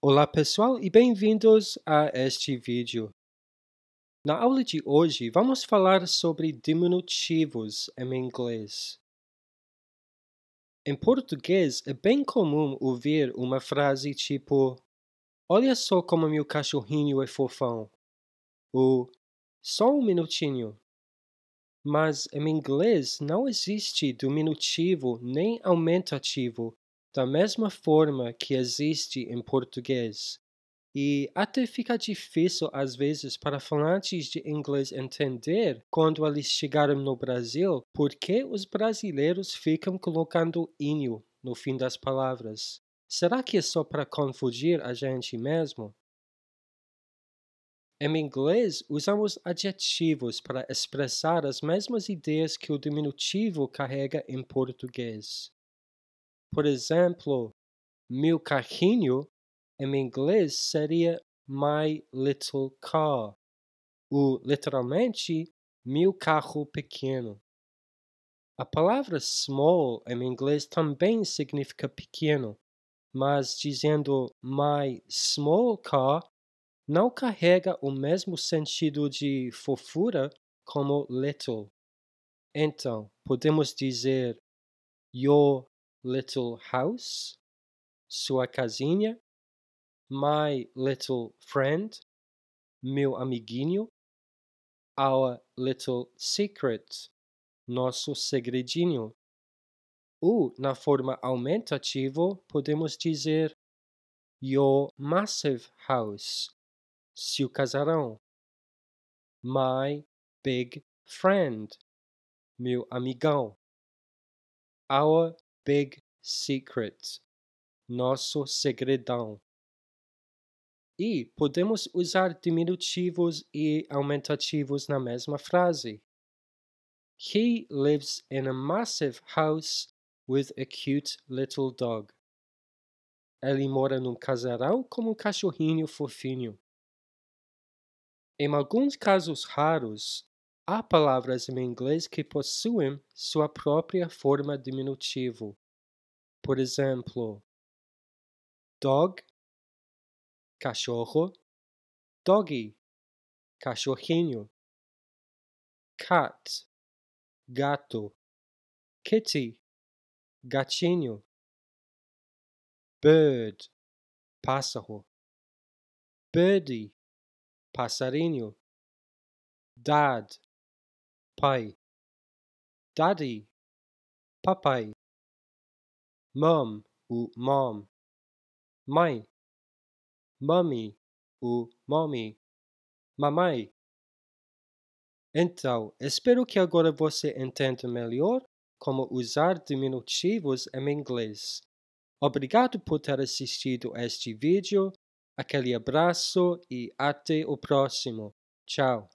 Olá pessoal e bem-vindos a este vídeo. Na aula de hoje, vamos falar sobre diminutivos em inglês. Em português, é bem comum ouvir uma frase tipo Olha só como meu cachorrinho é fofão. Ou Só um minutinho. Mas em inglês não existe diminutivo nem aumentativo da mesma forma que existe em português, e até fica difícil às vezes para falantes de inglês entender quando eles chegaram no Brasil por que os brasileiros ficam colocando inho no fim das palavras. Será que é só para confundir a gente mesmo? Em inglês, usamos adjetivos para expressar as mesmas ideias que o diminutivo carrega em português. Por exemplo, meu carrinho em inglês seria my little car, ou literalmente meu carro pequeno. A palavra small em inglês também significa pequeno, mas dizendo my small car não carrega o mesmo sentido de fofura como little. Então, podemos dizer your little house, sua casinha, my little friend, meu amiguinho, our little secret, nosso segredinho. Ou, na forma aumentativa, podemos dizer your massive house, seu casarão. My big friend, meu amigão. Our Big Secret, nosso segredão. E podemos usar diminutivos e aumentativos na mesma frase. He lives in a massive house with a cute little dog. Ele mora num casarão com um cachorrinho fofinho. Em alguns casos raros, Há palavras em inglês que possuem sua própria forma diminutivo. Por exemplo, dog, cachorro, doggy, cachorrinho, cat, gato, kitty, gatinho, bird, pássaro, birdie, passarinho, dad, pai, daddy, papai, mom, o mom, mãe, mommy, o mommy, mamãe. Então, espero que agora você entenda melhor como usar diminutivos em inglês. Obrigado por ter assistido este vídeo. Aquele abraço e até o próximo. Tchau.